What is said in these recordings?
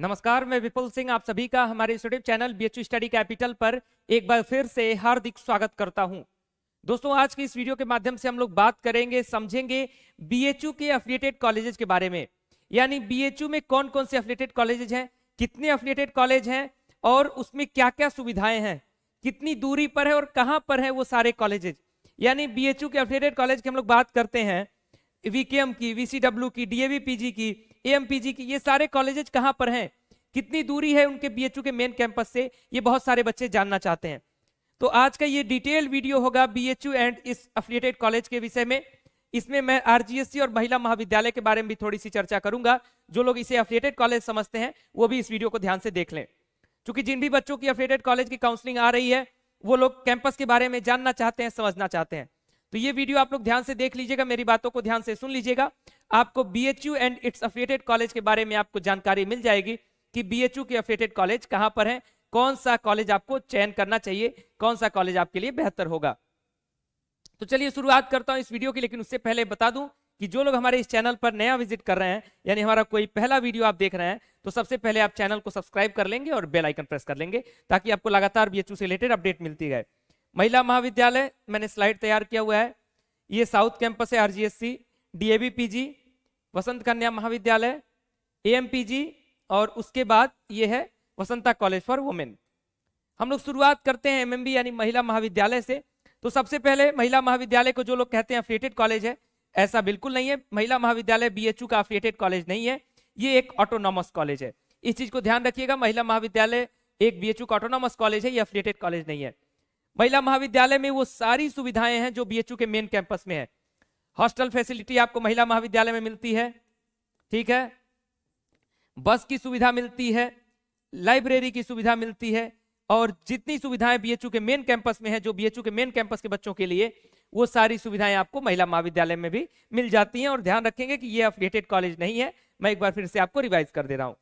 नमस्कार मैं विपुल सिंह आप सभी का हमारे YouTube channel BHU study capital पर एक बार फिर से हार्दिक स्वागत करता हूं दोस्तों आज की इस वीडियो के माध्यम से हम लोग बात करेंगे समझेंगे बीएचयू के अफिलिएटेड कॉलेजेस के बारे में यानी बीएचयू में कौन कौन से अफिलिएटेड कॉलेजेस हैं कितने अफिलिएटेड कॉलेज हैं और उसमें क्या क्या सुविधाएं हैं कितनी दूरी पर है और कहाँ पर है वो सारे कॉलेजेज यानी यू के अफिलिएटेड कॉलेज की हम लोग बात करते हैं वी की वी की डीएवी पीजी की एएमपीजी की ये सारे कॉलेजेस कहाँ पर हैं कितनी दूरी है उनके बीएचयू के मेन कैंपस से ये बहुत सारे बच्चे जानना चाहते हैं तो आज का ये डिटेल वीडियो होगा BHU and its affiliated college के विषय में इसमें मैं आरजीएससी और महिला महाविद्यालय के बारे में भी थोड़ी सी चर्चा करूंगा जो लोग इसे अफिलेटेड कॉलेज समझते हैं वो भी इस वीडियो को ध्यान से देख लें क्योंकि जिन भी बच्चों की अफिलेटेड कॉलेज की काउंसलिंग आ रही है वो लोग कैंपस के बारे में जानना चाहते हैं समझना चाहते हैं तो ये वीडियो आप लोग ध्यान से देख लीजिएगा मेरी बातों को ध्यान से सुन लीजिएगा आपको B and its affiliated college के बारे में आपको जानकारी मिल जाएगी कि बी के अफेटेड कॉलेज कहाँ पर है कौन सा कॉलेज आपको चयन करना चाहिए कौन सा कॉलेज आपके लिए बेहतर होगा तो चलिए शुरुआत करता हूं इस वीडियो की लेकिन उससे पहले बता दूं कि जो लोग हमारे इस चैनल पर नया विजिट कर रहे हैं यानी हमारा कोई पहला वीडियो आप देख रहे हैं तो सबसे पहले आप चैनल को सब्सक्राइब कर लेंगे और बेल आइकन प्रेस कर लेंगे ताकि आपको लगातार बीएचयू से रिलेटेड अपडेट मिलती रहे महिला महाविद्यालय मैंने स्लाइड तैयार किया हुआ है ये साउथ कैंपस है RGSC DAV PG Vasant Kanya Mahavidyalaya एएमपीजी और उसके बाद ये है वसंता कॉलेज फॉर वुमेन हम लोग शुरुआत करते हैं एमएमबी यानी महिला महाविद्यालय से तो सबसे पहले महिला महाविद्यालय को जो लोग कहते हैं अफिलेटेड कॉलेज है ऐसा बिल्कुल नहीं है महिला महाविद्यालय बी का अफिलेटेड कॉलेज नहीं है ये एक ऑटोनॉमस कॉलेज है इस चीज को ध्यान रखिएगा महिला महाविद्यालय एक यू का ऑटोनॉमस कॉलेज है ये अफिलेटेड कॉलेज नहीं है महिला महाविद्यालय में वो सारी सुविधाएं हैं जो बीएचयू के मेन कैंपस में है हॉस्टल फैसिलिटी आपको महिला महाविद्यालय में मिलती है ठीक है बस की सुविधा मिलती है लाइब्रेरी की सुविधा मिलती है और जितनी सुविधाएं बीएचयू के मेन कैंपस में है जो बीएचयू के मेन कैंपस के बच्चों के लिए वो सारी सुविधाएं आपको महिला महाविद्यालय में भी मिल जाती हैं और ध्यान रखेंगे कि ये अपडेटेड कॉलेज नहीं है मैं एक बार फिर से आपको रिवाइज कर दे रहा हूं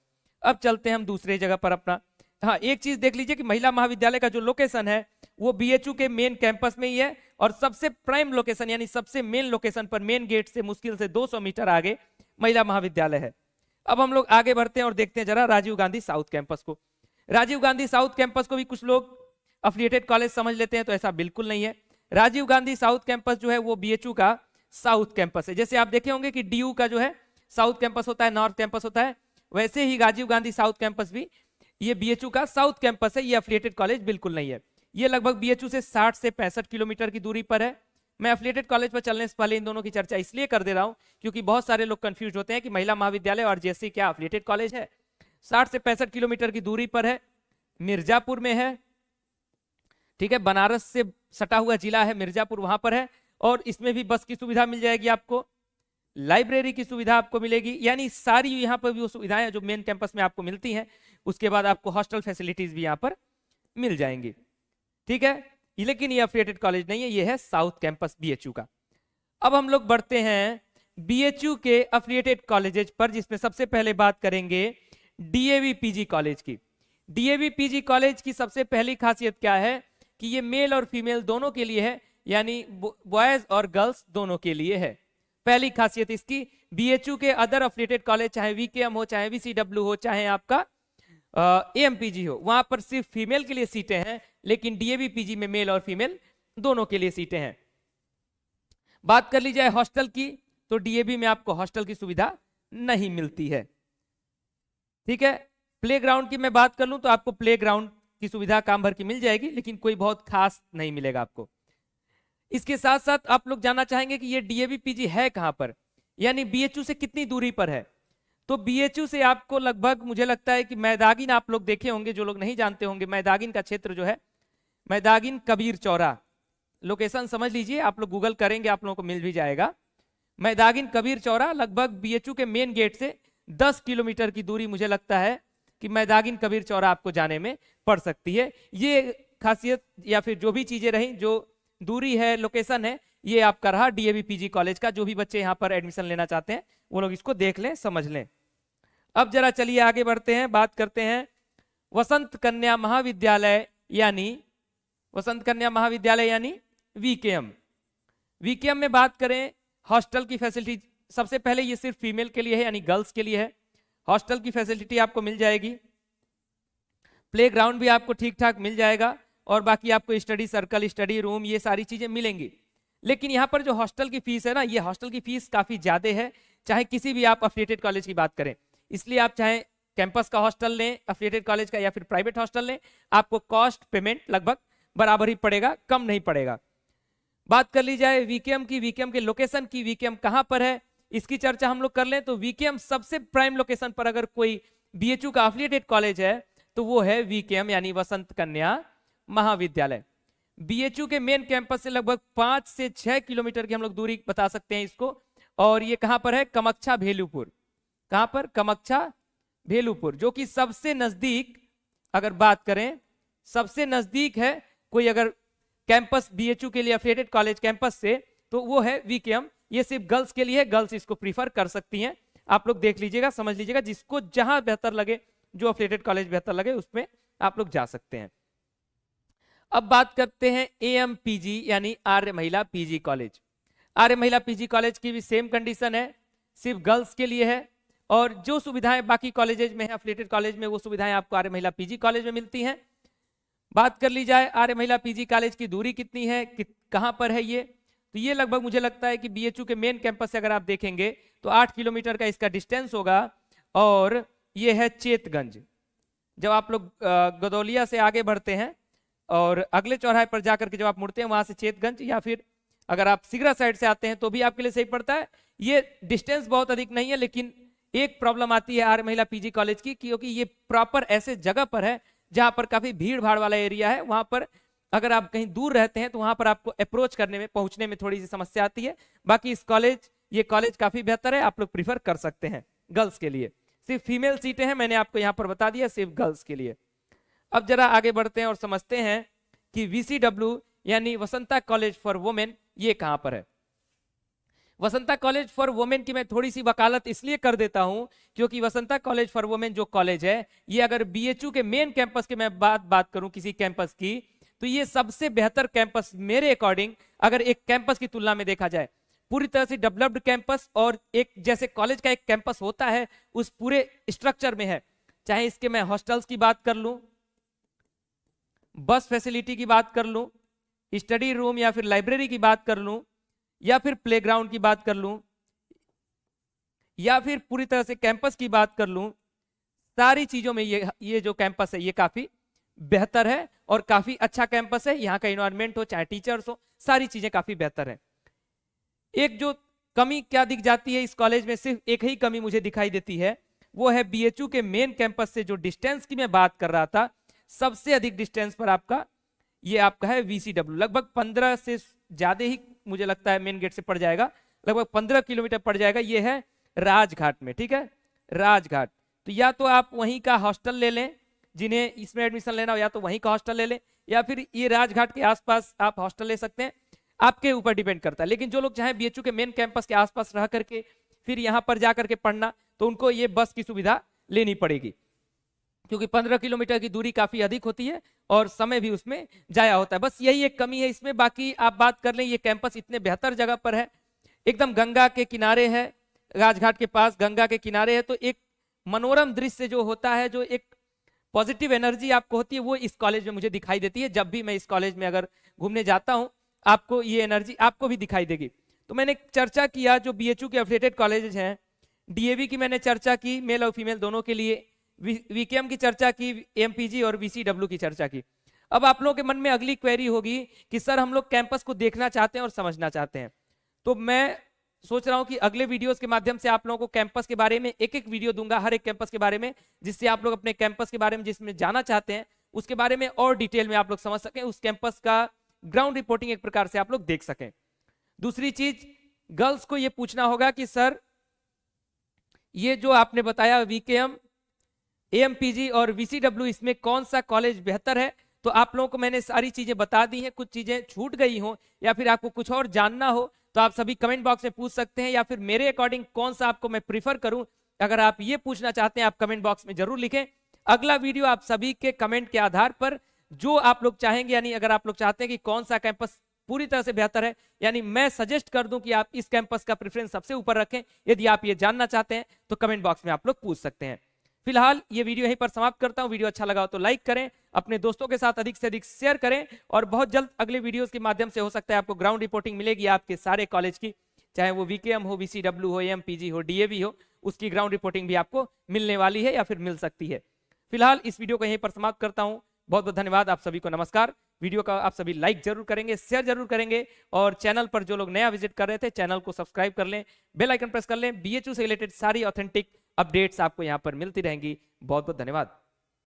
अब चलते हैं हम दूसरे जगह पर अपना हाँ एक चीज देख लीजिए कि महिला महाविद्यालय का जो लोकेशन है वो बी के मेन कैंपस में ही है और सबसे प्राइम लोकेशन यानी सबसे मेन लोकेशन पर मेन गेट से मुश्किल से 200 मीटर आगे महिला महाविद्यालय है अब हम लोग आगे बढ़ते हैं और देखते हैं जरा राजीव गांधी साउथ कैंपस को राजीव गांधी साउथ कैंपस को भी कुछ लोग अफिलियटेड कॉलेज समझ लेते हैं तो ऐसा बिल्कुल नहीं है राजीव गांधी साउथ कैंपस जो है वो बी का साउथ कैंपस है जैसे आप देखे होंगे कि डीयू का जो है साउथ कैंपस होता है नॉर्थ कैंपस होता है वैसे ही राजीव गांधी साउथ कैंपस भी ये बी का साउथ कैंपस है ये अफिलियटेड कॉलेज बिल्कुल नहीं है ये लगभग बी से 60 से पैंसठ किलोमीटर की दूरी पर है मैं अफिलेटेड कॉलेज पर चलने से पहले इन दोनों की चर्चा इसलिए कर दे रहा हूँ क्योंकि बहुत सारे लोग कन्फ्यूज होते हैं कि महिला महाविद्यालय और जेसी क्या अफिलेटेड कॉलेज है साठ से पैंसठ किलोमीटर की दूरी पर है मिर्जापुर में है ठीक है बनारस से सटा हुआ जिला है मिर्जापुर वहां पर है और इसमें भी बस की सुविधा मिल जाएगी आपको लाइब्रेरी की सुविधा आपको मिलेगी यानी सारी यहाँ पर भी वो सुविधाएं जो मेन कैंपस में आपको मिलती हैं उसके बाद आपको हॉस्टल फैसिलिटीज भी यहाँ पर मिल जाएंगी ठीक है लेकिन ये अफिलेटेड कॉलेज नहीं है ये है साउथ कैंपस बीएचयू का अब हम लोग बढ़ते हैं बीएचयू के अफिलियटेड कॉलेजेज पर जिसमें सबसे पहले बात करेंगे डीएवी पीजी कॉलेज की डीएवी पीजी कॉलेज की सबसे पहली खासियत क्या है कि ये मेल और फीमेल दोनों के लिए है यानी बॉयज और गर्ल्स दोनों के लिए है पहली खासियत इसकी बीएचयू के अदर अफिलेटेड कॉलेज चाहे वीकेएम हो चाहे वीसीडब्ल्यू हो चाहे आपका ए एम हो वहां पर सिर्फ फीमेल के लिए सीटें हैं लेकिन डीएवी पीजी में मेल और फीमेल दोनों के लिए सीटें हैं बात कर ली जाए हॉस्टल की तो डीएवी में आपको हॉस्टल की सुविधा नहीं मिलती है ठीक है प्लेग्राउंड की मैं बात कर लूं तो आपको प्लेग्राउंड की सुविधा काम भर की मिल जाएगी लेकिन कोई बहुत खास नहीं मिलेगा आपको इसके साथ साथ आप लोग जानना चाहेंगे कि ये डीएवी पीजी है कहां पर यानी बीएचयू से कितनी दूरी पर है तो बीएचयू से आपको लगभग मुझे लगता है कि मैदागिन आप लोग देखे होंगे जो लोग नहीं जानते होंगे मैदागिन का क्षेत्र जो है मैदागिन कबीर चौरा लोकेशन समझ लीजिए आप लोग गूगल करेंगे आप लोगों को मिल भी जाएगा मैदागिन कबीर चौरा लगभग बीएचयू के मेन गेट से 10 किलोमीटर की दूरी मुझे लगता है कि मैदागिन कबीर चौरा आपको जाने में पड़ सकती है ये खासियत या फिर जो भी चीज़ें रही जो दूरी है लोकेशन है ये आपका रहा डीएवी पीजी कॉलेज का जो भी बच्चे यहाँ पर एडमिशन लेना चाहते हैं वो लोग इसको देख लें समझ लें अब जरा चलिए आगे बढ़ते हैं बात करते हैं वसंत कन्या महाविद्यालय यानी वसंत कन्या महाविद्यालय यानी वीकेएम वीकेएम में बात करें हॉस्टल की फैसिलिटी सबसे पहले ये सिर्फ फीमेल के लिए है यानी गर्ल्स के लिए है हॉस्टल की फैसिलिटी आपको मिल जाएगी प्लेग्राउंड भी आपको ठीक ठाक मिल जाएगा और बाकी आपको स्टडी सर्कल स्टडी रूम ये सारी चीज़ें मिलेंगी लेकिन यहाँ पर जो हॉस्टल की फीस है ना ये हॉस्टल की फीस काफ़ी ज़्यादा है चाहे किसी भी आप अफिलेटेड कॉलेज की बात करें इसलिए आप चाहे कैंपस का हॉस्टल लें अफिलेटेड कॉलेज का या फिर प्राइवेट हॉस्टल लें आपको कॉस्ट पेमेंट लगभग बराबर ही पड़ेगा कम नहीं पड़ेगा बात कर ली जाए वीकेएम की वीकेएम के लोकेशन की वीकेएम कहां पर है इसकी चर्चा हम लोग कर लें तो वीकेएम सबसे प्राइम लोकेशन पर अगर कोई बीएचयू का अफिलिएटेड कॉलेज है तो वो है वीकेएम यानी वसंत कन्या महाविद्यालय बीएचयू के मेन कैंपस से लगभग पांच से छह किलोमीटर की हम लोग दूरी बता सकते हैं इसको और ये कहां पर है कमक्षा भेलूपुर कहां पर कमक्षा भेलूपुर जो कि सबसे नजदीक अगर बात करें सबसे नजदीक है कोई अगर कैंपस बीएचयू के लिए अफिलेटेड कॉलेज कैंपस से तो वो है वीकेएम ये सिर्फ गर्ल्स के लिए है गर्ल्स इसको प्रीफर कर सकती हैं आप लोग देख लीजिएगा समझ लीजिएगा जिसको जहां बेहतर लगे जो अफिलेटेड कॉलेज बेहतर लगे उसमें आप लोग जा सकते हैं अब बात करते हैं ए यानी आर्य महिला पीजी कॉलेज आर्य महिला पीजी कॉलेज की भी सेम कंडीशन है सिर्फ गर्ल्स के लिए है और जो सुविधाएं बाकी कॉलेजेज में है अफिलेटेड कॉलेज में वो सुविधाएं आपको आर्य महिला पीजी कॉलेज में मिलती हैं बात कर ली जाए आर्य महिला पीजी कॉलेज की दूरी कितनी है कि, कहाँ पर है ये तो ये लगभग मुझे लगता है कि बीएचयू के मेन कैंपस से अगर आप देखेंगे तो आठ किलोमीटर का इसका डिस्टेंस होगा और ये है चेतगंज जब आप लोग गदौलिया से आगे बढ़ते हैं और अगले चौराहे पर जाकर के जब आप मुड़ते हैं वहां से चेतगंज या फिर अगर आप सिगरा साइड से आते हैं तो भी आपके लिए सही पड़ता है ये डिस्टेंस बहुत अधिक नहीं है लेकिन एक प्रॉब्लम आती है आर महिला पीजी कॉलेज की क्योंकि ये प्रॉपर ऐसे जगह पर है जहां पर काफी भीड़ भाड़ वाला एरिया है वहां पर अगर आप कहीं दूर रहते हैं तो वहां पर आपको अप्रोच करने में पहुंचने में थोड़ी सी समस्या आती है बाकी इस कॉलेज ये कॉलेज काफी बेहतर है आप लोग प्रीफर कर सकते हैं गर्ल्स के लिए सिर्फ फीमेल सीटें हैं मैंने आपको यहाँ पर बता दिया सिर्फ गर्ल्स के लिए अब जरा आगे बढ़ते हैं और समझते हैं कि वी यानी वसंता कॉलेज फॉर वुमेन ये कहाँ पर है वसंता कॉलेज फॉर वुमेन की मैं थोड़ी सी वकालत इसलिए कर देता हूं क्योंकि वसंता कॉलेज फॉर वुमेन जो कॉलेज है ये अगर बीएचयू के मेन कैंपस की मैं बात बात करूं किसी कैंपस की तो ये सबसे बेहतर कैंपस मेरे अकॉर्डिंग अगर एक कैंपस की तुलना में देखा जाए पूरी तरह से डेवलप्ड कैंपस और एक जैसे कॉलेज का एक कैंपस होता है उस पूरे स्ट्रक्चर में है चाहे इसके मैं हॉस्टल्स की बात कर लू बस फैसिलिटी की बात कर लू स्टडी रूम या फिर लाइब्रेरी की बात कर लूं या फिर प्लेग्राउंड की बात कर लूं या फिर पूरी तरह से कैंपस की बात कर लूं सारी चीजों में ये ये जो कैंपस है ये काफी बेहतर है और काफी अच्छा कैंपस है यहाँ का इन्वायरमेंट हो चाहे टीचर्स हो सारी चीजें काफी बेहतर है एक जो कमी क्या दिख जाती है इस कॉलेज में सिर्फ एक ही कमी मुझे दिखाई देती है वो है बीएचयू के मेन कैंपस से जो डिस्टेंस की मैं बात कर रहा था सबसे अधिक डिस्टेंस पर आपका ये आपका है वीसीडब्ल्यू लगभग पंद्रह से ज्यादा ही मुझे लगता है मेन गेट से पड़ जाएगा लगभग पंद्रह किलोमीटर पड़ जाएगा ये है राजघाट में ठीक है राजघाट तो या तो आप वहीं का हॉस्टल ले लें जिन्हें इसमें एडमिशन लेना हो या तो वहीं का हॉस्टल ले लें या फिर ये राजघाट के आसपास आप हॉस्टल ले सकते हैं आपके ऊपर डिपेंड करता है लेकिन जो लोग चाहें बी के मेन कैंपस के आसपास रह करके फिर यहाँ पर जा करके पढ़ना तो उनको ये बस की सुविधा लेनी पड़ेगी क्योंकि पंद्रह किलोमीटर की दूरी काफ़ी अधिक होती है और समय भी उसमें जाया होता है बस यही एक कमी है इसमें बाकी आप बात कर लें ये कैंपस इतने बेहतर जगह पर है एकदम गंगा के किनारे है राजघाट के पास गंगा के किनारे है तो एक मनोरम दृश्य जो होता है जो एक पॉजिटिव एनर्जी आपको होती है वो इस कॉलेज में मुझे दिखाई देती है जब भी मैं इस कॉलेज में अगर घूमने जाता हूँ आपको ये एनर्जी आपको भी दिखाई देगी तो मैंने चर्चा किया जो बी के अपडेटेड कॉलेजेज हैं वी की मैंने चर्चा की मेल और फीमेल दोनों के लिए वीकेएम की चर्चा की एमपीजी और वीसीडब्ल्यू की चर्चा की अब आप लोगों के मन में अगली क्वेरी होगी कि सर हम लोग कैंपस को देखना चाहते हैं और समझना चाहते हैं तो मैं सोच रहा हूं कि अगले वीडियोस के माध्यम से आप लोगों को कैंपस के बारे में एक एक वीडियो दूंगा हर एक कैंपस के बारे में जिससे आप लोग अपने कैंपस के बारे में जिसमें जाना चाहते हैं उसके बारे में और डिटेल में आप लोग समझ सकें उस कैंपस का ग्राउंड रिपोर्टिंग एक प्रकार से आप लोग देख सकें दूसरी चीज गर्ल्स को यह पूछना होगा कि सर ये जो आपने बताया वीकेएम एएमपीजी और वीसीडब्ल्यू इसमें कौन सा कॉलेज बेहतर है तो आप लोगों को मैंने सारी चीजें बता दी हैं कुछ चीजें छूट गई हो या फिर आपको कुछ और जानना हो तो आप सभी कमेंट बॉक्स में पूछ सकते हैं या फिर मेरे अकॉर्डिंग कौन सा आपको मैं प्रीफर करूं अगर आप ये पूछना चाहते हैं आप कमेंट बॉक्स में जरूर लिखें अगला वीडियो आप सभी के कमेंट के आधार पर जो आप लोग चाहेंगे यानी अगर आप लोग चाहते हैं कि कौन सा कैंपस पूरी तरह से बेहतर है यानी मैं सजेस्ट कर दूं कि आप इस कैंपस का प्रेफरेंस सबसे ऊपर रखें यदि आप ये जानना चाहते हैं तो कमेंट बॉक्स में आप लोग पूछ सकते हैं फिलहाल ये वीडियो यहीं पर समाप्त करता हूँ वीडियो अच्छा लगा तो लाइक करें अपने दोस्तों के साथ अधिक से अधिक शेयर करें और बहुत जल्द अगले वीडियोस के माध्यम से हो सकता है आपको ग्राउंड रिपोर्टिंग मिलेगी आपके सारे कॉलेज की चाहे वो वीकेएम हो वीसीडब्ल्यू हो एम हो डीएवी हो उसकी ग्राउंड रिपोर्टिंग भी आपको मिलने वाली है या फिर मिल सकती है फिलहाल इस वीडियो को यहीं पर समाप्त करता हूँ बहुत बहुत धन्यवाद आप सभी को नमस्कार वीडियो का आप सभी लाइक जरूर करेंगे शेयर जरूर करेंगे और चैनल पर जो लोग नया विजिट कर रहे थे चैनल को सब्सक्राइब कर लें बेल आइकन प्रेस कर लें बीएचयू से रिलेटेड सारी ऑथेंटिक अपडेट्स आपको यहाँ पर मिलती रहेंगी बहुत बहुत धन्यवाद